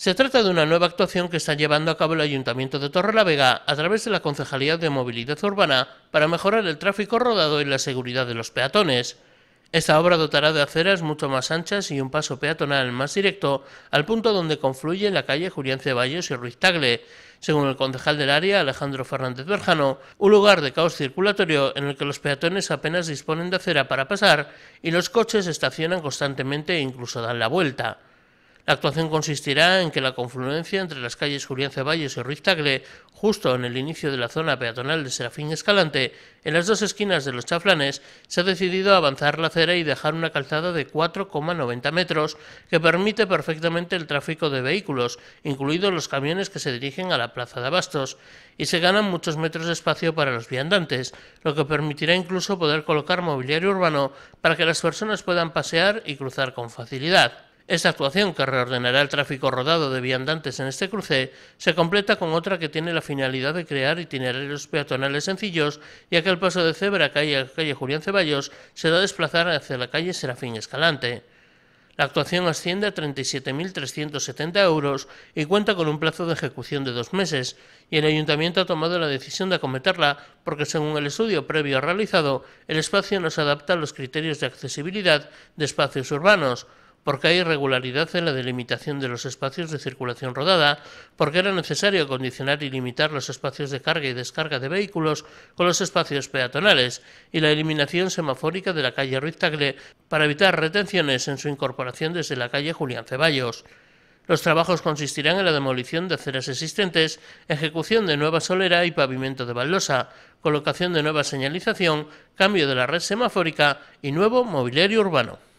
Se trata de una nueva actuación que está llevando a cabo el Ayuntamiento de Torrelavega a través de la Concejalía de Movilidad Urbana para mejorar el tráfico rodado y la seguridad de los peatones. Esta obra dotará de aceras mucho más anchas y un paso peatonal más directo al punto donde confluyen la calle Julián Ceballos y Ruiz Tagle, según el concejal del área Alejandro Fernández Berjano, un lugar de caos circulatorio en el que los peatones apenas disponen de acera para pasar y los coches estacionan constantemente e incluso dan la vuelta. La actuación consistirá en que la confluencia entre las calles Julián Ceballos y Ruiz justo en el inicio de la zona peatonal de Serafín Escalante, en las dos esquinas de los chaflanes, se ha decidido avanzar la acera y dejar una calzada de 4,90 metros que permite perfectamente el tráfico de vehículos, incluidos los camiones que se dirigen a la plaza de Abastos, y se ganan muchos metros de espacio para los viandantes, lo que permitirá incluso poder colocar mobiliario urbano para que las personas puedan pasear y cruzar con facilidad. Esta actuación, que reordenará el tráfico rodado de viandantes en este cruce, se completa con otra que tiene la finalidad de crear itinerarios peatonales sencillos, ya que el paso de cebra calle calle Julián Ceballos se da a desplazar hacia la calle Serafín Escalante. La actuación asciende a 37.370 euros y cuenta con un plazo de ejecución de dos meses, y el ayuntamiento ha tomado la decisión de acometerla porque, según el estudio previo realizado, el espacio no se adapta a los criterios de accesibilidad de espacios urbanos, porque hay irregularidad en la delimitación de los espacios de circulación rodada, porque era necesario condicionar y limitar los espacios de carga y descarga de vehículos con los espacios peatonales y la eliminación semafórica de la calle Ruiz para evitar retenciones en su incorporación desde la calle Julián Ceballos. Los trabajos consistirán en la demolición de aceras existentes, ejecución de nueva solera y pavimento de baldosa, colocación de nueva señalización, cambio de la red semafórica y nuevo mobiliario urbano.